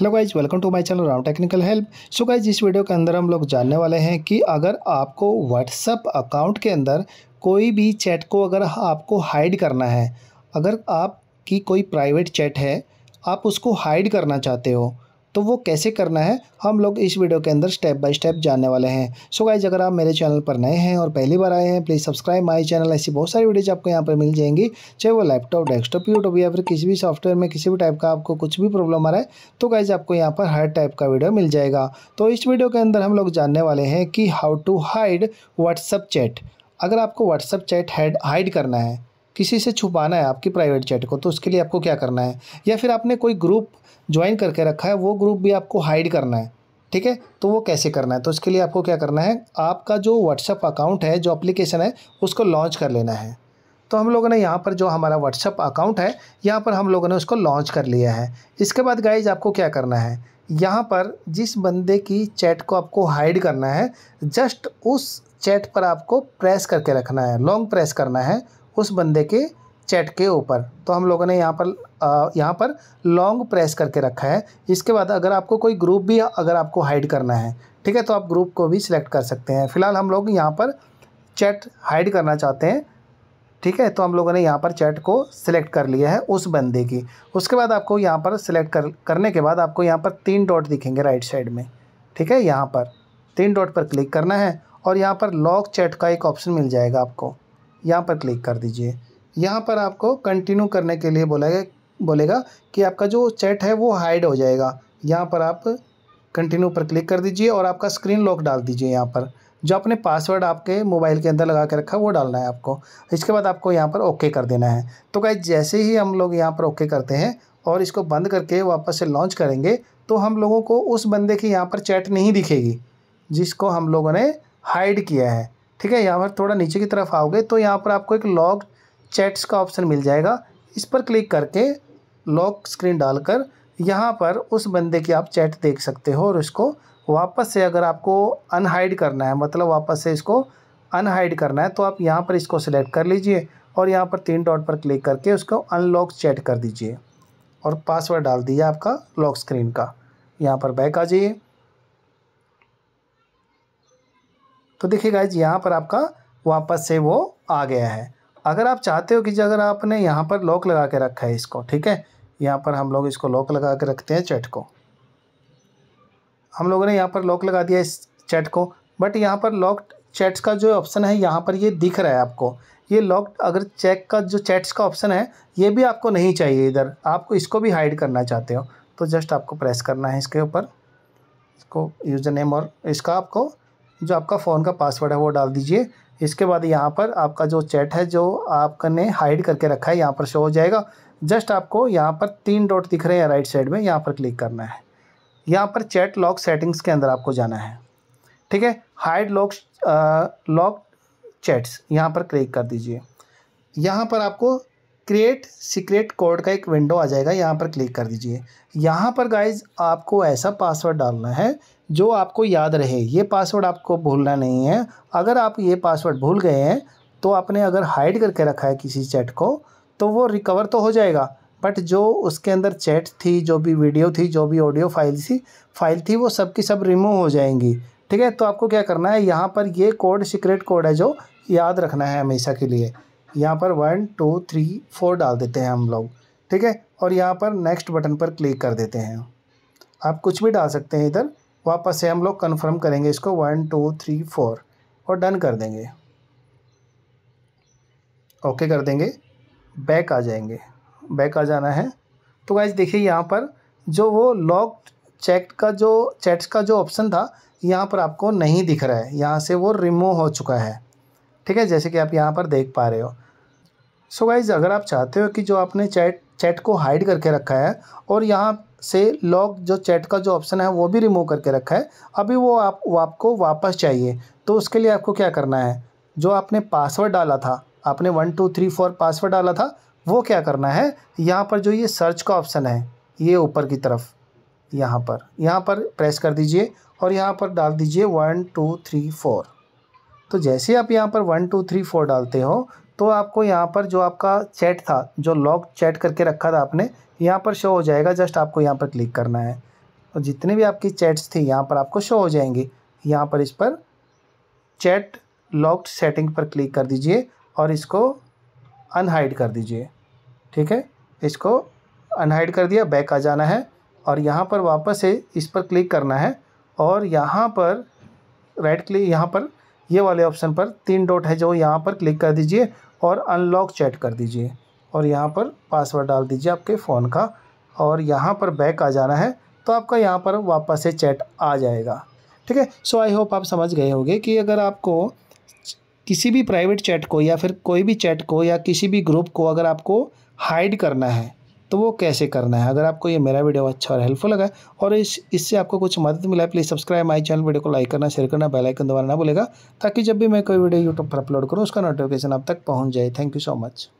hello guys welcome to my channel Ram technical help so guys इस video के अंदर हम लोग जानने वाले हैं कि अगर आपको व्हाट्सअप अकाउंट के अंदर कोई भी चैट को अगर आपको हाइड करना है अगर आपकी कोई प्राइवेट चैट है आप उसको हाइड करना चाहते हो तो वो कैसे करना है हम लोग इस वीडियो के अंदर स्टेप बाय स्टेप जानने वाले हैं सो गाइज अगर आप मेरे चैनल पर नए हैं और पहली बार आए हैं प्लीज़ सब्सक्राइब माई चैनल ऐसी बहुत सारी वीडियोज आपको यहाँ पर मिल जाएंगी चाहे वो लैपटॉप डेस्कटॉप यूट्यूब या फिर किसी भी सॉफ्टवेयर में किसी भी टाइप का आपको कुछ भी प्रॉब्लम आ रहा है तो गाइज आपको यहाँ पर हर टाइप का वीडियो मिल जाएगा तो इस वीडियो के अंदर हम लोग जानने वाले हैं कि how to hide WhatsApp chat अगर आपको व्हाट्सअप चैट हाइड करना है किसी से छुपाना है आपकी प्राइवेट चैट को तो उसके लिए आपको क्या करना है या फिर आपने कोई ग्रुप ज्वाइन करके रखा है वो ग्रुप भी आपको हाइड करना है ठीक है तो वो कैसे करना है तो उसके लिए आपको क्या करना है आपका जो व्हाट्सअप अकाउंट है जो अप्लीकेशन है उसको लॉन्च कर लेना है तो हम लोगों ने यहाँ पर जो हमारा व्हाट्सअप अकाउंट है यहाँ पर हम लोगों ने उसको लॉन्च कर लिया है इसके बाद गाइज आपको क्या करना है यहाँ पर जिस बंदे की चैट को आपको हाइड करना है जस्ट उस चैट पर आपको प्रेस करके रखना है लॉन्ग प्रेस करना है उस बंदे के चैट के ऊपर तो हम लोगों ने यहाँ पर यहाँ पर लॉन्ग प्रेस करके रखा है इसके बाद अगर आपको कोई ग्रुप भी अगर आपको हाइड करना है ठीक है तो आप ग्रुप को भी सिलेक्ट कर सकते हैं फिलहाल हम लोग यहाँ पर चैट हाइड करना चाहते हैं ठीक है तो हम लोगों ने यहाँ पर चैट को सिलेक्ट कर लिया है उस बंदे की उसके बाद आपको यहाँ पर सिलेक्ट कर करने के बाद आपको यहाँ पर तीन डॉट दिखेंगे राइट साइड में ठीक है यहाँ पर तीन डॉट पर क्लिक करना है और यहाँ पर लॉक चैट का एक ऑप्शन मिल जाएगा आपको यहाँ पर क्लिक कर दीजिए यहाँ पर आपको कंटिन्यू करने के लिए बोलेगा बोलेगा कि आपका जो चैट है वो हाइड हो जाएगा यहाँ पर आप कंटिन्यू पर क्लिक कर दीजिए और आपका स्क्रीन लॉक डाल दीजिए यहाँ पर जो आपने पासवर्ड आपके मोबाइल के अंदर लगा के रखा वो डालना है आपको इसके बाद आपको यहाँ पर ओके कर देना है तो गाइज जैसे ही हम लोग यहाँ पर ओके करते हैं और इसको बंद करके वापस से लॉन्च करेंगे तो हम लोगों को उस बंदे की यहाँ पर चैट नहीं दिखेगी जिसको हम लोगों ने हाइड किया है ठीक है यहाँ पर थोड़ा नीचे की तरफ आओगे तो यहाँ पर आपको एक लॉग चैट्स का ऑप्शन मिल जाएगा इस पर क्लिक करके लॉक स्क्रीन डालकर यहाँ पर उस बंदे की आप चैट देख सकते हो और इसको वापस से अगर आपको अनहाइड करना है मतलब वापस से इसको अनहाइड करना है तो आप यहाँ पर इसको सिलेक्ट कर लीजिए और यहाँ पर तीन डॉट पर क्लिक करके उसको अनलॉक चैट कर दीजिए और पासवर्ड डाल दीजिए आपका लॉक स्क्रीन का यहाँ पर बैक आ जाइए तो देखिए गाइज यहाँ पर आपका वापस से वो आ गया है अगर आप चाहते हो कि अगर आपने यहाँ पर लॉक लगा के रखा है इसको ठीक है यहाँ पर हम लोग इसको लॉक लगा के रखते हैं चैट को हम लोगों ने यहाँ पर लॉक लगा दिया इस चैट को बट यहाँ पर लॉक चैट्स का जो ऑप्शन है यहाँ पर ये दिख रहा है आपको ये लॉक अगर चेक का जो चैट्स का ऑप्शन है ये भी आपको नहीं चाहिए इधर आपको इसको भी हाइड करना चाहते हो तो जस्ट आपको प्रेस करना है इसके ऊपर इसको यूज़र नेम और इसका आपको जो आपका फ़ोन का पासवर्ड है वो डाल दीजिए इसके बाद यहाँ पर आपका जो चैट है जो आपने हाइड करके रखा है यहाँ पर शो हो जाएगा जस्ट आपको यहाँ पर तीन डॉट दिख रहे हैं राइट साइड में यहाँ पर क्लिक करना है यहाँ पर चैट लॉक सेटिंग्स के अंदर आपको जाना है ठीक है हाइड लॉक लॉक चैट्स यहाँ पर क्लिक कर दीजिए यहाँ पर आपको क्रिएट सीक्रेट कोड का एक विंडो आ जाएगा यहाँ पर क्लिक कर दीजिए यहाँ पर गाइज आपको ऐसा पासवर्ड डालना है जो आपको याद रहे ये पासवर्ड आपको भूलना नहीं है अगर आप ये पासवर्ड भूल गए हैं तो आपने अगर हाइड करके रखा है किसी चैट को तो वो रिकवर तो हो जाएगा बट जो उसके अंदर चैट थी जो भी वीडियो थी जो भी ऑडियो फाइल थी फाइल थी वो सब की सब रिमूव हो जाएंगी ठीक है तो आपको क्या करना है यहाँ पर ये कोड सीक्रेट कोड है जो याद रखना है हमेशा के लिए यहाँ पर वन टू थ्री फोर डाल देते हैं हम लोग ठीक है और यहाँ पर नेक्स्ट बटन पर क्लिक कर देते हैं आप कुछ भी डाल सकते हैं इधर वापस से हम लोग कन्फर्म करेंगे इसको वन टू थ्री फोर और डन कर देंगे ओके कर देंगे बैक आ जाएंगे बैक आ जाना है तो गाइज देखिए यहाँ पर जो वो लॉक चैट का जो चैट्स का जो ऑप्शन था यहाँ पर आपको नहीं दिख रहा है यहाँ से वो रिमूव हो चुका है ठीक है जैसे कि आप यहाँ पर देख पा रहे हो सो so गाइज़ अगर आप चाहते हो कि जो आपने चैट चैट को हाइड करके रखा है और यहाँ से लॉक जो चैट का जो ऑप्शन है वो भी रिमूव करके रखा है अभी वो आप वो आपको वापस चाहिए तो उसके लिए आपको क्या करना है जो आपने पासवर्ड डाला था आपने one two three four password डाला था वो क्या करना है यहाँ पर जो ये सर्च का ऑप्शन है ये ऊपर की तरफ यहाँ पर यहाँ पर प्रेस कर दीजिए और यहाँ पर डाल दीजिए वन टू थ्री फोर तो जैसे आप यहाँ पर वन टू थ्री फोर डालते हो तो आपको यहाँ पर जो आपका चैट था जो लॉक चैट करके रखा था आपने यहाँ पर शो हो जाएगा जस्ट आपको यहाँ पर क्लिक करना है और जितने भी आपकी चैट्स थी यहाँ पर आपको शो हो जाएंगे यहाँ पर इस पर चैट लॉक्ड सेटिंग पर क्लिक कर दीजिए और इसको अनहाइड कर दीजिए ठीक है इसको अनहाइड कर दिया बैक आ जाना है और यहाँ पर वापस से इस पर क्लिक करना है और यहाँ पर राइट क्लिक यहाँ पर ये वाले ऑप्शन पर तीन डॉट है जो यहाँ पर क्लिक कर दीजिए और अनलॉक चैट कर दीजिए और यहाँ पर पासवर्ड डाल दीजिए आपके फ़ोन का और यहाँ पर बैक आ जाना है तो आपका यहाँ पर वापस से चैट आ जाएगा ठीक है सो आई होप आप समझ गए होंगे कि अगर आपको किसी भी प्राइवेट चैट को या फिर कोई भी चैट को या किसी भी ग्रुप को अगर आपको हाइड करना है तो वो कैसे करना है अगर आपको ये मेरा वीडियो अच्छा और हेल्पफुल लगा और इस इससे आपको कुछ मदद मिला है please subscribe my channel video को लाइक करना शेयर करना बेलाइकन दबाना ना भूलेगा ताकि जब भी मैं कोई वीडियो यूट्यूब पर अपलोड करूँ उसका नोटिफिकेशन आप तक पहुँच जाए थैंक यू सो मच